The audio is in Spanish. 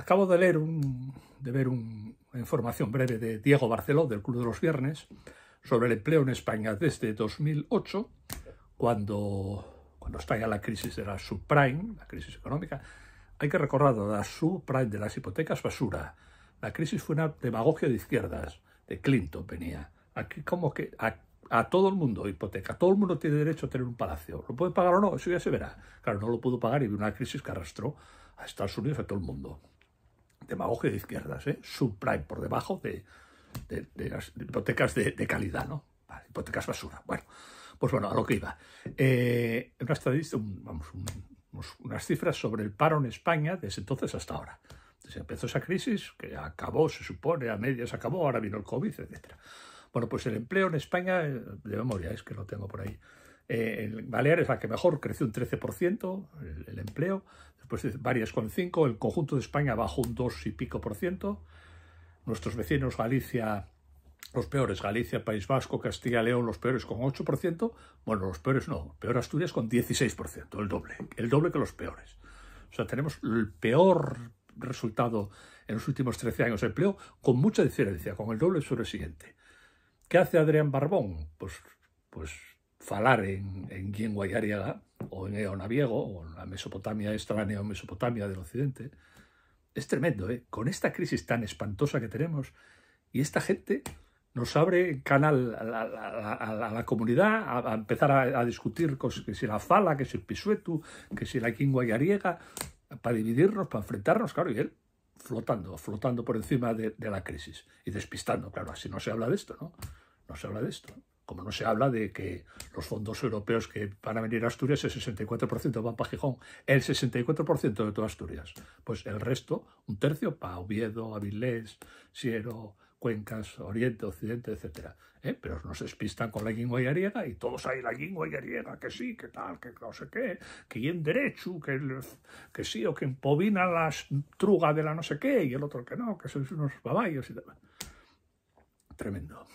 Acabo de leer un, de ver una información breve de Diego Barceló del Club de los Viernes sobre el empleo en España desde 2008, cuando, cuando estalla la crisis de la subprime, la crisis económica. Hay que recordar, la subprime de las hipotecas basura. La crisis fue una demagogia de izquierdas, de Clinton venía. Aquí como que a, todo el mundo hipoteca, todo el mundo tiene derecho a tener un palacio. ¿Lo puede pagar o no? Eso ya se verá. Claro, no lo pudo pagar y hubo una crisis que arrastró a Estados Unidos y a todo el mundo demagogia de izquierdas, ¿eh? subprime por debajo de, las hipotecas de, calidad, ¿no? hipotecas basura. Bueno, pues bueno, a lo que iba. Eh, una vamos, unas cifras sobre el paro en España desde entonces hasta ahora. Desde empezó esa crisis, que acabó, se supone, a medias acabó, ahora vino el COVID, etc. Bueno, pues el empleo en España, eh, de memoria, es que lo tengo por ahí. Eh, el Baleares, la que mejor, creció un 13% el, empleo pues varias con 5, el conjunto de España bajó un 2 y pico por ciento, nuestros vecinos Galicia, los peores, Galicia, País Vasco, Castilla, León, los peores con 8%, bueno, los peores no, peor Asturias con 16%, el doble, el doble que los peores. O sea, tenemos el peor resultado en los últimos 13 años de empleo, con mucha diferencia, con el doble sobre el siguiente. ¿Qué hace Adrián Barbón? Pues, pues falar en, en quien o en o en la Mesopotamia extraña o Mesopotamia del Occidente. Es tremendo, ¿eh? Con esta crisis tan espantosa que tenemos y esta gente nos abre canal a la, comunidad a, empezar a, discutir cosas, que si la fala, que si el pisuetu, que si la quingua y para dividirnos, para enfrentarnos, claro, y él flotando, flotando por encima de, de la crisis y despistando, claro, así no se habla de esto, ¿no? No se habla de esto como no se habla de que los fondos europeos que van a venir a Asturias, el 64% van para Gijón, el 64% de toda Asturias. Pues el resto, un tercio, para Oviedo, Avilés, Siero, Cuencas, Oriente, Occidente, etc. ¿Eh? Pero Pero se despistan con la y ariega y todos hay la y ariega, que sí, que tal, que no sé qué, que en derecho, que, que sí, o que empobina la truga de la no sé qué, y el otro que no, que son unos babayos y demás. Tremendo.